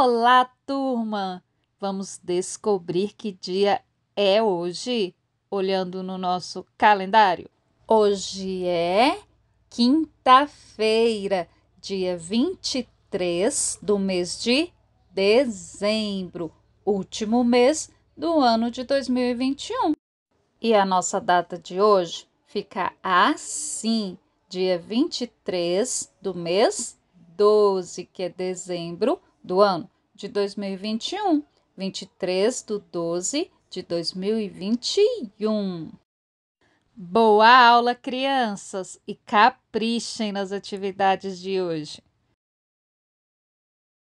Olá, turma! Vamos descobrir que dia é hoje, olhando no nosso calendário. Hoje é quinta-feira, dia 23 do mês de dezembro, último mês do ano de 2021. E a nossa data de hoje fica assim, dia 23 do mês 12, que é dezembro do ano de 2021, 23 do 12 de 2021. Boa aula, crianças, e caprichem nas atividades de hoje.